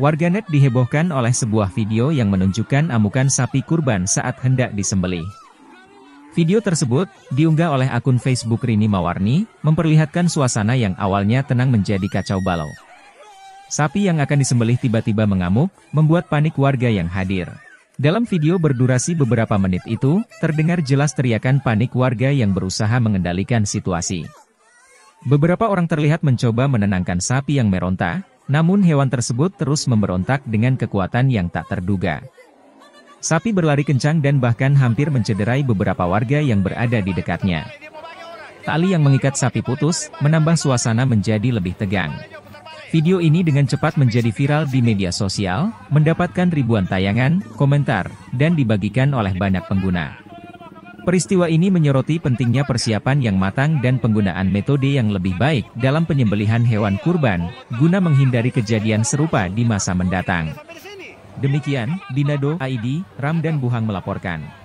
Warganet dihebohkan oleh sebuah video yang menunjukkan amukan sapi kurban saat hendak disembelih. Video tersebut, diunggah oleh akun Facebook Rini Mawarni, memperlihatkan suasana yang awalnya tenang menjadi kacau balau. Sapi yang akan disembelih tiba-tiba mengamuk, membuat panik warga yang hadir. Dalam video berdurasi beberapa menit itu, terdengar jelas teriakan panik warga yang berusaha mengendalikan situasi. Beberapa orang terlihat mencoba menenangkan sapi yang meronta, namun hewan tersebut terus memberontak dengan kekuatan yang tak terduga. Sapi berlari kencang dan bahkan hampir mencederai beberapa warga yang berada di dekatnya. Tali yang mengikat sapi putus, menambah suasana menjadi lebih tegang. Video ini dengan cepat menjadi viral di media sosial, mendapatkan ribuan tayangan, komentar, dan dibagikan oleh banyak pengguna. Peristiwa ini menyoroti pentingnya persiapan yang matang dan penggunaan metode yang lebih baik dalam penyembelihan hewan kurban, guna menghindari kejadian serupa di masa mendatang. Demikian, Dinado, Ram dan Buhang melaporkan.